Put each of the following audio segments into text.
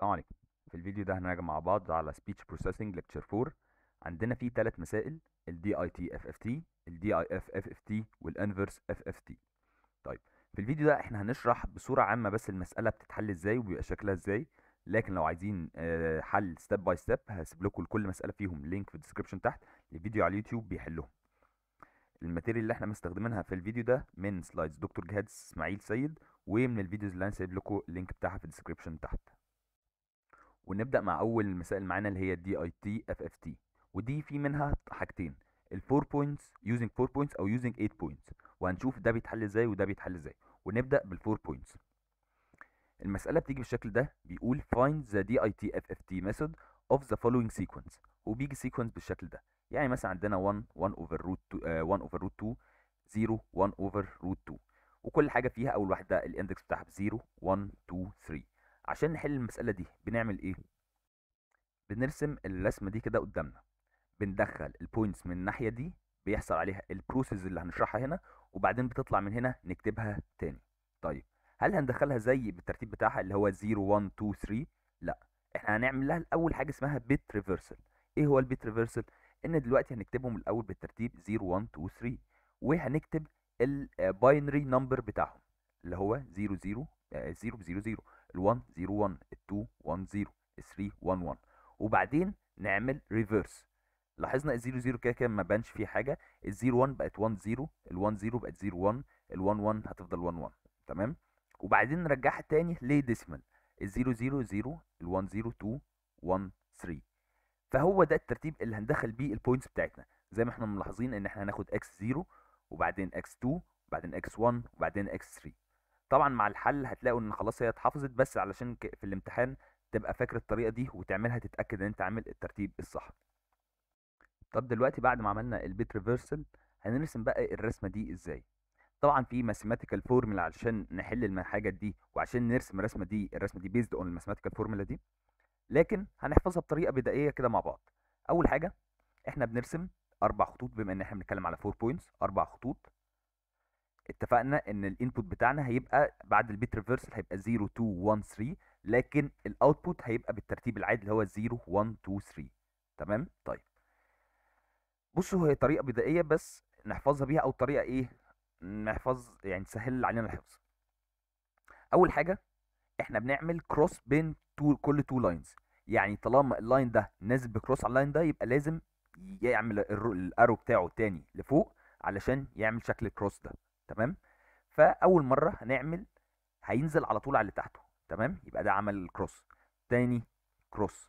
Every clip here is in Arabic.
السلام عليكم في الفيديو ده هنراجع مع بعض على speech processing lecture 4 عندنا فيه ثلاث مسائل ال DIT FFT ال DIF FFT والانفرس FFT طيب في الفيديو ده احنا هنشرح بصورة عامة بس المسألة بتتحل ازاي وبيبقى شكلها ازاي لكن لو عايزين آه، حل ستيب باي ستيب هسيب لكم لكل مسألة فيهم لينك في الديسكربشن تحت لفيديو على اليوتيوب بيحلهم الماتيريال اللي احنا مستخدمينها في الفيديو ده من سلايدز دكتور جهاد اسماعيل سيد ومن الفيديوز اللي انا سايب لكم اللينك بتاعها في الديسكربشن تحت ونبدا مع اول مسائل معانا اللي هي الدي اي تي اف اف تي ودي في منها حاجتين ال 4 بوينتس يوزنج 4 بوينتس او يوزنج 8 بوينتس وهنشوف ده بيتحل ازاي وده بيتحل ازاي ونبدا بال 4 بوينتس المساله بتيجي بالشكل ده بيقول find the DITFFT method of the following sequence وبيجي sequence بالشكل ده يعني مثلا عندنا 1 1 over root 2 1 اوفر روت 2 0 1 over root 2 وكل حاجه فيها اول واحده الاندكس بتاعها ب 0 1 2 3 عشان نحل المسألة دي بنعمل ايه بنرسم الرسمة دي كده قدامنا بندخل البوينتس من الناحية دي بيحصل عليها البروسيس اللي هنشرحها هنا وبعدين بتطلع من هنا نكتبها تاني طيب هل هندخلها زي بالترتيب بتاعها اللي هو 0 1 2 3 لا احنا هنعمل لها الاول حاجه اسمها بيت ريفرسال ايه هو البيت ريفرسال ان دلوقتي هنكتبهم الاول بالترتيب 0 1 2 3 وهنكتب الباينري نمبر بتاعهم اللي هو 0 0 0 0 0 ال1 0 1 ال2 1 0 ال3 1 1 وبعدين نعمل ريفيرس لاحظنا ال 0 0 كده كده ما بانش فيه حاجه ال 0 1 بقت 1 0 ال 1 0 بقت 0 1 ال 1 1 هتفضل 1 1 تمام وبعدين نرجعها تاني لديسيمال ال 0 0 0 ال 1 0 2 1 3 فهو ده الترتيب اللي هندخل بيه البوينتس بتاعتنا زي ما احنا ملاحظين ان احنا هناخد x 0 وبعدين x 2 وبعدين x 1 وبعدين x 3 طبعا مع الحل هتلاقوا ان خلاص هي اتحفظت بس علشان في الامتحان تبقى فاكر الطريقه دي وتعملها تتاكد ان انت عامل الترتيب الصح طب دلوقتي بعد ما عملنا البيت ريفرسل هنرسم بقى الرسمه دي ازاي طبعا في ماثيماتيكال فورمولا علشان نحل الحاجات دي وعشان نرسم الرسمه دي الرسمه دي بيزد اون الماثيماتيكال فورمولا دي لكن هنحفظها بطريقه بدائيه كده مع بعض اول حاجه احنا بنرسم اربع خطوط بما ان احنا بنتكلم على فور بوينتس اربع خطوط اتفقنا ان الانبوت بتاعنا هيبقى بعد البيت ريفرسال هيبقى 0 2 1 3 لكن الاوتبوت هيبقى بالترتيب العادي اللي هو 0 1 2 3 تمام طيب بصوا هي طريقه بدائيه بس نحفظها بيها او طريقه ايه نحفظ يعني تسهل علينا الحفظ اول حاجه احنا بنعمل كروس بين تو كل تو لاينز يعني طالما اللاين ده نازل بكروس على اللاين ده يبقى لازم يعمل الارو بتاعه تاني لفوق علشان يعمل شكل الكروس ده تمام فاول مره هنعمل هينزل على طول على اللي تحته تمام يبقى ده عمل كروس تاني كروس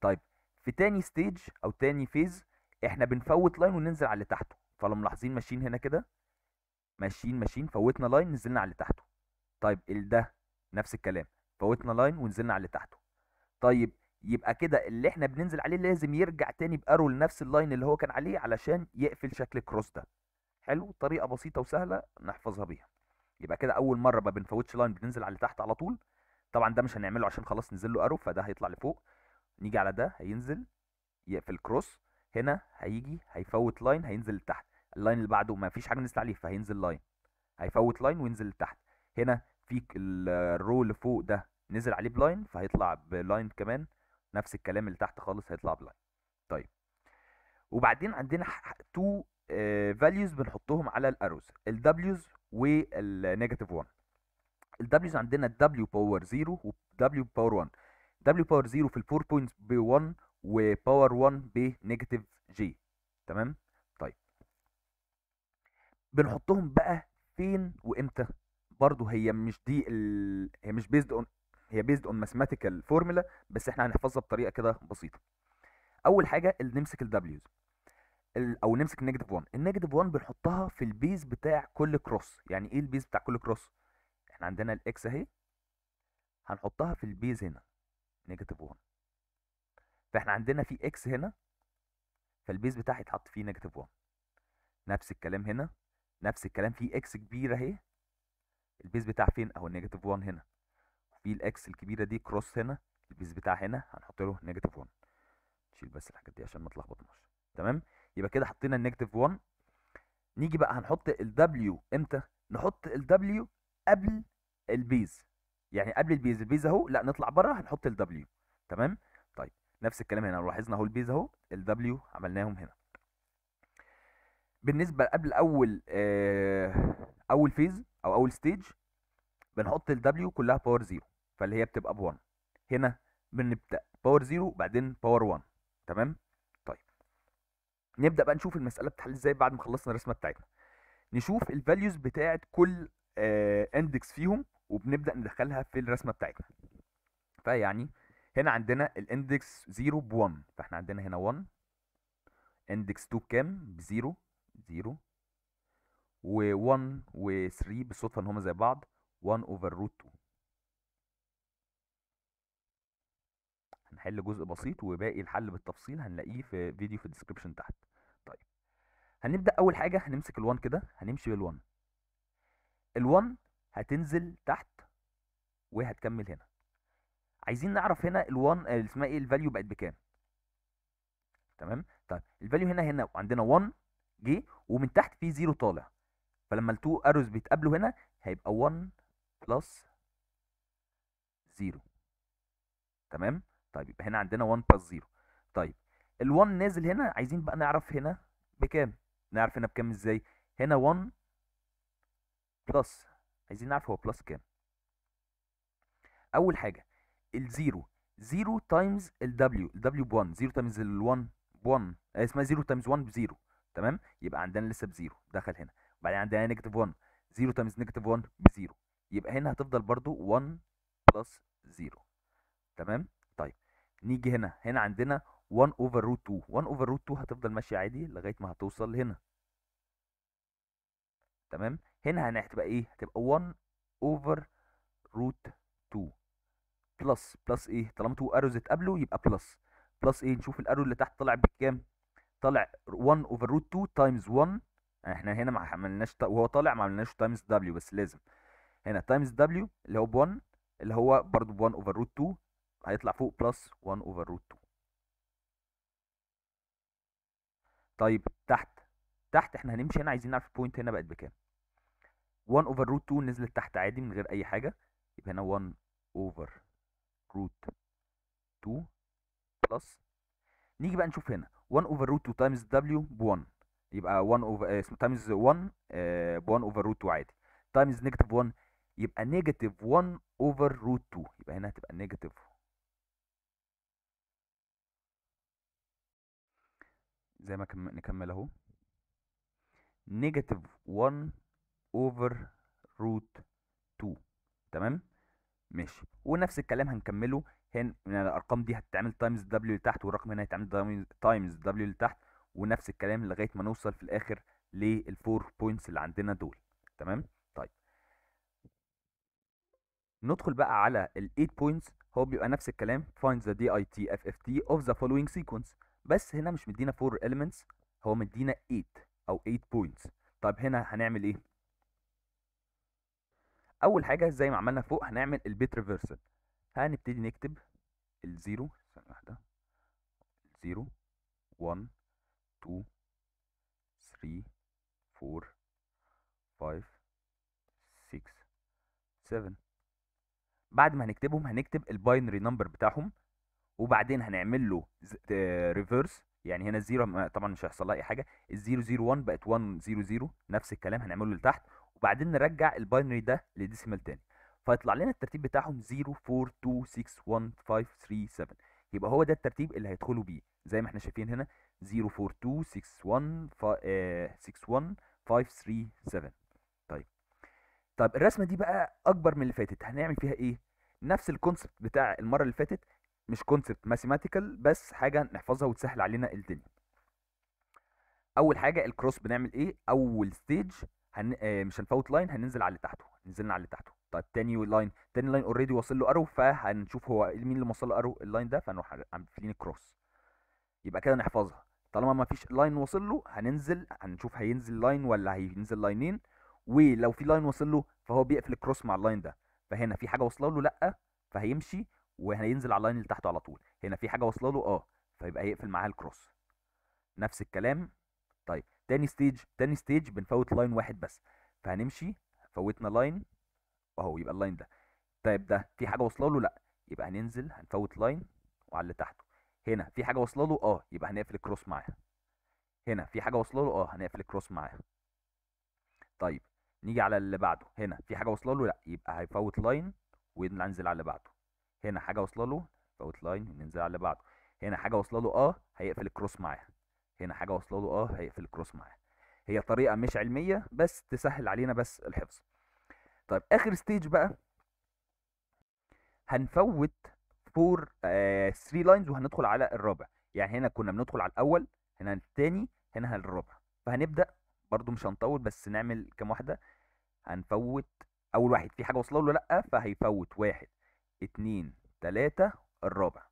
طيب في تاني ستيج او تاني فيز احنا بنفوت لاين وننزل على اللي تحته فلو ملاحظين ماشيين هنا كده ماشيين ماشيين فوتنا لاين نزلنا على اللي تحته طيب ده نفس الكلام فوتنا لاين ونزلنا على اللي تحته طيب يبقى كده اللي احنا بننزل عليه لازم يرجع تاني بارو لنفس اللاين اللي هو كان عليه علشان يقفل شكل الكروس ده حلو طريقه بسيطه وسهله نحفظها بيها يبقى كده اول مره ما بنفوتش لاين بننزل على اللي تحت على طول طبعا ده مش هنعمله عشان خلاص نزل له ارو فده هيطلع لفوق نيجي على ده هينزل يقفل كروس هنا هيجي هيفوت لاين هينزل لتحت اللاين اللي بعده ما فيش حاجه نزلت عليه فهينزل لاين هيفوت لاين وينزل لتحت هنا في الرو اللي فوق ده نزل عليه بلاين فهيطلع بلاين كمان نفس الكلام اللي تحت خالص هيطلع بلاين طيب وبعدين عندنا تو آه، values بنحطهم على الاروز وال negative 1 ال W's عندنا W باور 0 و W باور 1 W باور 0 في ال 4 points ب 1 و power 1 negative J تمام طيب بنحطهم بقى فين وامتى برضو هي مش دي ال... هي مش بيزد اون هي بيزد اون mathematical formula بس احنا هنحفظها بطريقه كده بسيطه اول حاجه نمسك ال W's او نمسك النيجاتيف 1 النيجاتيف 1 بنحطها في البيز بتاع كل كروس يعني ايه البيز بتاع كل كروس احنا عندنا الاكس اهي هنحطها في البيز هنا نيجاتيف 1 فاحنا عندنا في اكس هنا فالبيز بتاعها يتحط فيه نيجاتيف 1 نفس الكلام هنا نفس الكلام في اكس كبيره اهي البيز بتاع فين اهو نيجاتيف 1 هنا في الاكس الكبيره دي كروس هنا البيز بتاع هنا هنحط له نيجاتيف 1 نشيل بس الحاجات دي عشان ما تلخبطناش تمام يبقى كده حطينا النيجاتيف 1 نيجي بقى هنحط الدبليو امتى نحط الدبليو قبل البيز يعني قبل البيز البيز اهو لا نطلع بره هنحط الدبليو تمام طيب نفس الكلام هنا لاحظنا اهو البيز اهو الدبليو عملناهم هنا بالنسبه قبل اول آه اول فيز او اول ستيج بنحط الدبليو كلها باور زيرو فاللي هي بتبقى ب1 هنا بنبدا باور زيرو بعدين باور 1 تمام نبدا بقى نشوف المساله بتتحل ازاي بعد ما خلصنا الرسمه بتاعتنا نشوف الفاليوز بتاعه كل اندكس آه، فيهم وبنبدا ندخلها في الرسمه بتاعتنا فيعني هنا عندنا الاندكس 0 ب 1 فاحنا عندنا هنا 1 اندكس 2 بكام ب 0 0 و 1 و 3 بالصدفه ان هما زي بعض 1 اوفر روت 2 هنحل جزء بسيط وباقي الحل بالتفصيل هنلاقيه في فيديو في الديسكربشن تحت طيب هنبدا اول حاجه هنمسك ال1 كده هنمشي بال1 ال1 هتنزل تحت وهتكمل هنا عايزين نعرف هنا ال1 آه، اسمها ايه الفاليو بقت بكام تمام طيب الفاليو هنا هنا عندنا 1 جه ومن تحت في 0 طالع فلما التو اروز بيتقابلوا هنا هيبقى 1 بلس 0 تمام طيب يبقى هنا عندنا 1 باس 0 طيب ال1 نازل هنا عايزين بقى نعرف هنا بكام نعرف هنا بكام ازاي هنا 1 بلس عايزين نعرف هو بلس كام اول حاجه ال0 0 تايمز ال w ال w ب1 0 تايمز ال1 ب1 اسمها 0 تايمز 1 ب0 تمام يبقى عندنا لسه ب0 دخل هنا بعدين عندنا نيجاتيف 1 0 تايمز نيجاتيف 1 ب0 يبقى هنا هتفضل برضو 1 بلس 0 تمام نيجي هنا هنا عندنا 1 اوفر روت 2 1 اوفر روت 2 هتفضل ماشيه عادي لغايه ما هتوصل هنا تمام هنا يعني هتبقى ايه هتبقى 1 اوفر روت 2 بلس بلس ايه طالما 2 اروز اتقابلوا يبقى بلس بلس ايه نشوف الارو اللي تحت طالع بكام طالع 1 اوفر روت 2 تايمز 1 احنا هنا ما عملناش وهو طالع ما عملناش تايمز دبليو بس لازم هنا تايمز دبليو اللي هو ب 1 اللي هو برضه ب 1 اوفر روت 2 هيطلع فوق بلس 1 اوفر روت 2 طيب تحت تحت احنا هنمشي هنا عايزين نعرف البوينت هنا بقت بكام 1 اوفر روت 2 نزلت تحت عادي من غير اي حاجه يبقى هنا 1 اوفر روت 2 بلس نيجي بقى نشوف هنا 1 اوفر روت 2 تايمز دبليو ب 1 يبقى 1 اوفر آه، اسمه تايمز 1 ب 1 اوفر روت 2 عادي تايمز نيجاتيف 1 يبقى نيجاتيف 1 اوفر روت 2 يبقى هنا هتبقى نيجاتيف زي ما كم... نكمل اهو نيجاتيف 1 اوفر روت 2 تمام ماشي ونفس الكلام هنكمله هنا يعني الارقام دي هتتعمل تايمز دبليو لتحت والرقم هنا هيتعمل تايمز دبليو لتحت ونفس الكلام لغايه ما نوصل في الاخر للفور بوينتس اللي عندنا دول تمام طيب ندخل بقى على ال 8 بوينتس هو بيبقى نفس الكلام دي اي تي اف اف تي اوف ذا فولوينج سيكونس بس هنا مش مدينا 4 elements هو مدينا 8 او 8 points طيب هنا هنعمل ايه اول حاجه زي ما عملنا فوق هنعمل البيت ريفرسال هنبتدي نكتب الزيرو ثانيه واحده زيرو 1 2 3 4 5 6 7 بعد ما هنكتبهم هنكتب الباينري نمبر بتاعهم وبعدين هنعمل له ريفيرس يعني هنا الزيرو طبعا مش هيحصل لها اي حاجه الزيرو زيرو 1 بقت 1 0 نفس الكلام هنعمله لتحت وبعدين نرجع الباينري ده لديسيمال تاني فيطلع لنا الترتيب بتاعهم 0 4 2 6 1 5 3 7 يبقى هو ده الترتيب اللي هيدخلوا بيه زي ما احنا شايفين هنا 0 4 2 6 1 5 6 1 5 3 7 طيب طب الرسمه دي بقى اكبر من اللي فاتت هنعمل فيها ايه نفس الكونسبت بتاع المره اللي فاتت مش كونسبت ماثيماتيكال بس حاجه نحفظها وتسهل علينا الدنيا اول حاجه الكروس بنعمل ايه اول ستيج هن... آه مش هنفوت لاين هننزل على اللي تحته نزلنا على اللي تحته طيب تاني لاين تاني لاين اوريدي واصل له ارو فهنشوف هو إيه مين اللي وصل له ارو اللاين ده فنروح عاملين الكروس يبقى كده نحفظها طالما ما فيش لاين وصل له هننزل هنشوف هينزل لاين ولا هينزل لاينين ولو في لاين وصل له فهو بيقفل الكروس مع اللاين ده فهنا في حاجه واصله له لا فهيمشي وهينزل على اللاين اللي تحته على طول هنا في حاجه واصله له اه فيبقى يقفل معاها الكروس نفس الكلام طيب تاني ستيج تاني ستيج بنفوت لاين واحد بس فهنمشي فوتنا لاين اهو يبقى اللاين ده طيب ده في حاجه واصله له لا يبقى هننزل هنفوت لاين وعلى اللي تحته هنا في حاجه واصله له اه يبقى هنقفل الكروس معاها هنا في حاجه واصله له اه هنقفل الكروس معاها طيب نيجي على اللي بعده هنا في حاجه واصله له لا يبقى هيفوت لاين وينزل على اللي بعده هنا حاجه واصله له فاوت لاين وننزل على بعده هنا حاجه واصله له اه هيقفل الكروس معاها هنا حاجه واصله له اه هيقفل الكروس معاها هي طريقه مش علميه بس تسهل علينا بس الحفظ طيب اخر ستيج بقى هنفوت فور 3 لاينز وهندخل على الرابع يعني هنا كنا بندخل على الاول هنا الثاني هنا الرابع فهنبدا برضو مش هنطول بس نعمل كام واحده هنفوت اول واحد في حاجه واصله له لا فهيفوت واحد اتنين تلاتة الرابع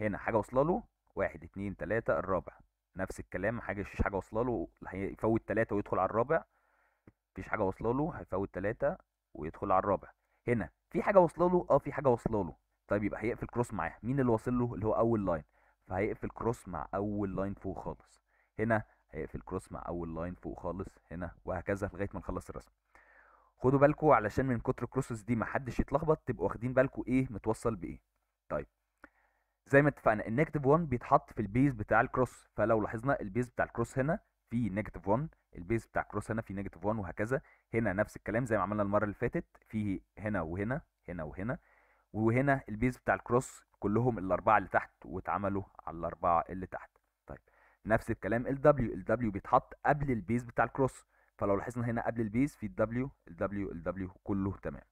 هنا حاجة واصلة له واحد اتنين تلاتة الرابع نفس الكلام حاجة مفيش حاجة واصلة له هيفوت تلاتة ويدخل على الرابع مفيش حاجة واصلة له هيفوت تلاتة ويدخل على الرابع هنا في حاجة واصلة له اه في حاجة واصلة له طيب يبقى هيقفل كروس معاه مين اللي واصل له اللي هو أول لاين فهيقفل كروس مع أول لاين فوق خالص هنا هيقفل كروس مع أول لاين فوق خالص هنا وهكذا لغاية ما نخلص الرسم خدوا بالكوا علشان من كتر الكروسس دي محدش يتلخبط تبقوا واخدين بالكوا ايه متوصل بايه طيب زي ما اتفقنا النيجاتيف 1 بيتحط في البيز بتاع الكروس فلو لاحظنا البيز بتاع الكروس هنا في نيجاتيف 1 البيز بتاع الكروس هنا في نيجاتيف 1 وهكذا هنا نفس الكلام زي ما عملنا المره اللي فاتت في هنا وهنا هنا وهنا وهنا البيز بتاع الكروس كلهم الاربعه اللي تحت واتعملوا على الاربعه اللي تحت طيب نفس الكلام ال W ال W بيتحط قبل البيز بتاع الكروس فلو لاحظنا هنا قبل البيز في الدبليو الدبليو الدبليو كله تمام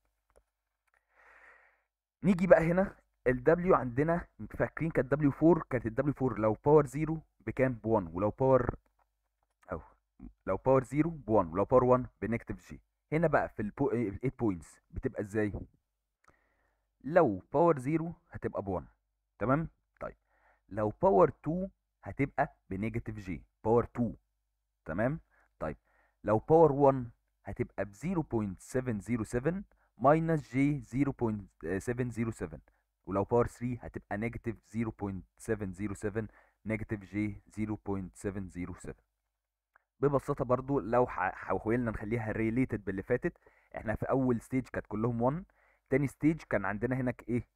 نيجي بقى هنا الدبليو عندنا فاكرين كانت دبليو 4 كانت الدبليو 4 لو باور 0 بكام ب 1 ولو باور او لو باور 0 ب 1 ولو باور 1 بنيجاتيف جي هنا بقى في ال 8 بوينتس آه، بتبقى ازاي لو باور 0 هتبقى ب 1 تمام طيب لو باور 2 هتبقى بنيجاتيف جي باور 2 تمام لو باور 1 هتبقى ب 0.707 ماينس جي 0.707 ولو باور 3 هتبقى نيجاتيف 0.707 نيجاتيف جي 0.707 ببساطه برضو لو حاولنا نخليها ريليتد باللي فاتت احنا في اول ستيج كانت كلهم 1 تاني ستيج كان عندنا هناك ايه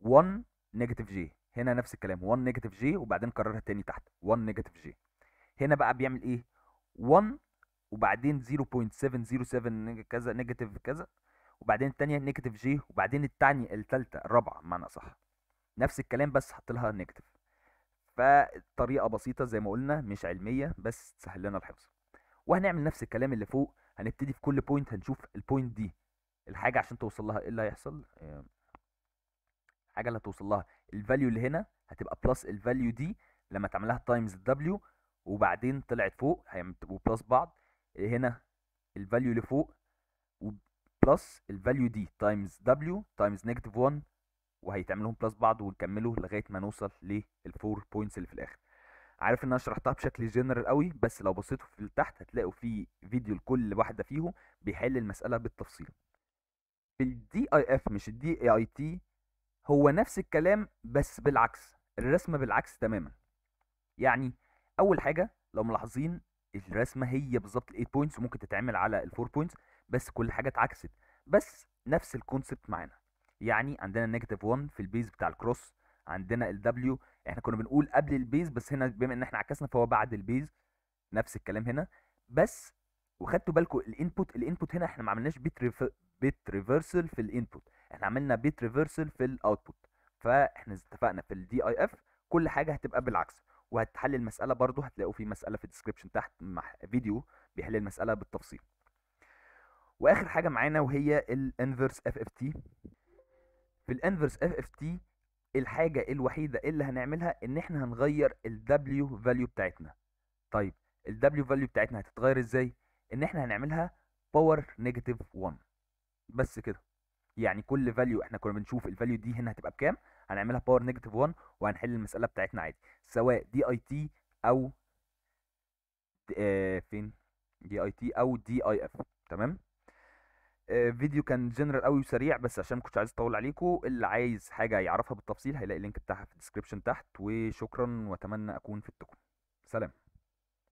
1 نيجاتيف جي هنا نفس الكلام 1 نيجاتيف جي وبعدين كررها تاني تحت 1 نيجاتيف جي هنا بقى بيعمل ايه 1 وبعدين 0.707 كذا نيجاتيف كذا وبعدين الثانيه نيجاتيف جي وبعدين الثانيه الثالثه الرابعه بمعنى صح نفس الكلام بس حط لها نيجاتيف فطريقه بسيطه زي ما قلنا مش علميه بس تسهل لنا الحفظ وهنعمل نفس الكلام اللي فوق هنبتدي في كل بوينت هنشوف البوينت دي الحاجه عشان توصل لها ايه اللي هيحصل الحاجه اللي هتوصل لها الفاليو اللي هنا هتبقى بلس الفاليو دي لما تعملها تايمز الدبليو وبعدين طلعت فوق هيبقوا بلس بعض هنا الفاليو اللي فوق بلس الفاليو دي تايمز دبليو تايمز نيجاتيف 1 وهيتعملهم بلس بعض ونكمله لغايه ما نوصل للفور بوينتس اللي في الاخر عارف ان انا شرحتها بشكل جنرال قوي بس لو بصيتوا في تحت هتلاقوا في فيديو لكل واحده فيهم بيحل المساله بالتفصيل في الدي اي اف مش الدي اي تي هو نفس الكلام بس بالعكس الرسمه بالعكس تماما يعني اول حاجه لو ملاحظين الرسمه هي بالظبط ال8 بوينتس وممكن تتعمل على ال4 بوينتس بس كل حاجه اتعكست بس نفس الكونسبت معانا يعني عندنا نيجاتيف 1 في البيز بتاع الكروس عندنا الدبليو احنا كنا بنقول قبل البيز بس هنا بما ان احنا عكسنا فهو بعد البيز نفس الكلام هنا بس وخدتوا بالكم الانبوت الانبوت هنا احنا ما عملناش بيت ريف... بيت ريفرسل في الانبوت احنا عملنا بيت ريفرسل في الاوتبوت فاحنا اتفقنا في الدي اي اف كل حاجه هتبقى بالعكس وهتحل المساله برضو هتلاقوا في مساله في الديسكربشن تحت مع فيديو بيحل المساله بالتفصيل واخر حاجه معانا وهي الانفرس اف اف تي في الانفرس اف اف تي الحاجه الوحيده اللي هنعملها ان احنا هنغير الدبليو فاليو بتاعتنا طيب الدبليو فاليو بتاعتنا هتتغير ازاي ان احنا هنعملها باور نيجاتيف 1 بس كده يعني كل فاليو احنا كنا بنشوف الفاليو دي هنا هتبقى بكام هنعملها باور نيجاتيف 1 وهنحل المساله بتاعتنا عادي سواء دي اي تي او اه فين دي اي تي او دي اي اف تمام فيديو آه، كان جنرال قوي وسريع بس عشان كنت عايز اطول عليكم اللي عايز حاجه يعرفها بالتفصيل هيلاقي اللينك بتاعها في الديسكربشن تحت وشكرا واتمنى اكون فدتكم سلام